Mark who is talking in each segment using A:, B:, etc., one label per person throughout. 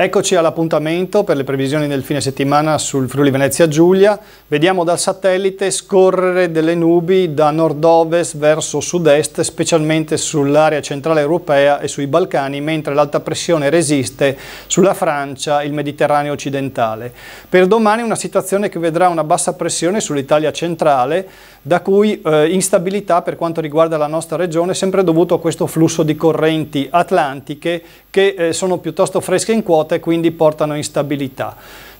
A: Eccoci all'appuntamento per le previsioni del fine settimana sul Friuli Venezia Giulia. Vediamo dal satellite scorrere delle nubi da nord-ovest verso sud-est, specialmente sull'area centrale europea e sui Balcani, mentre l'alta pressione resiste sulla Francia e il Mediterraneo occidentale. Per domani una situazione che vedrà una bassa pressione sull'Italia centrale, da cui eh, instabilità per quanto riguarda la nostra regione, sempre dovuto a questo flusso di correnti atlantiche che eh, sono piuttosto fresche in quota vuote e quindi portano instabilità.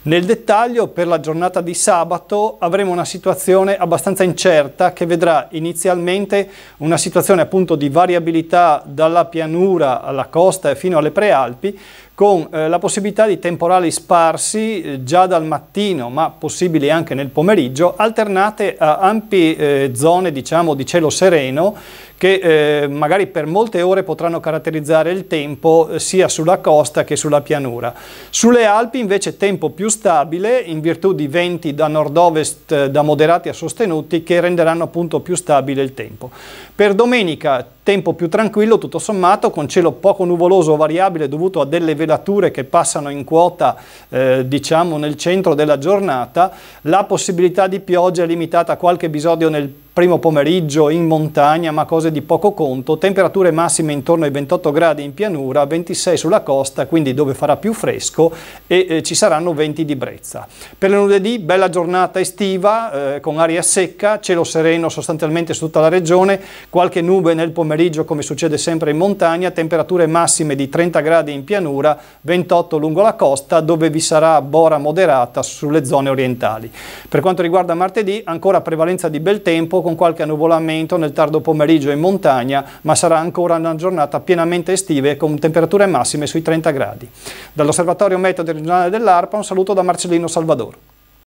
A: Nel dettaglio per la giornata di sabato avremo una situazione abbastanza incerta che vedrà inizialmente una situazione appunto di variabilità dalla pianura alla costa e fino alle prealpi con eh, la possibilità di temporali sparsi eh, già dal mattino ma possibili anche nel pomeriggio alternate a ampie eh, zone diciamo di cielo sereno che eh, magari per molte ore potranno caratterizzare il tempo eh, sia sulla costa che sulla pianura. Sulle Alpi invece tempo più stabile in virtù di venti da nord-ovest eh, da moderati a sostenuti che renderanno appunto più stabile il tempo. Per domenica Tempo più tranquillo tutto sommato con cielo poco nuvoloso o variabile dovuto a delle velature che passano in quota eh, diciamo nel centro della giornata. La possibilità di pioggia è limitata a qualche episodio nel primo pomeriggio in montagna ma cose di poco conto. Temperature massime intorno ai 28 gradi in pianura, 26 sulla costa quindi dove farà più fresco e eh, ci saranno 20 di brezza. Per lunedì bella giornata estiva eh, con aria secca, cielo sereno sostanzialmente su tutta la regione, qualche nube nel pomeriggio pomeriggio, come succede sempre in montagna, temperature massime di 30 gradi in pianura, 28 lungo la costa, dove vi sarà bora moderata sulle zone orientali. Per quanto riguarda martedì, ancora prevalenza di bel tempo con qualche annuvolamento nel tardo pomeriggio in montagna, ma sarà ancora una giornata pienamente estiva con temperature massime sui 30 gradi. Dall'Osservatorio Meteo Regionale dell'ARPA un saluto da Marcellino Salvador.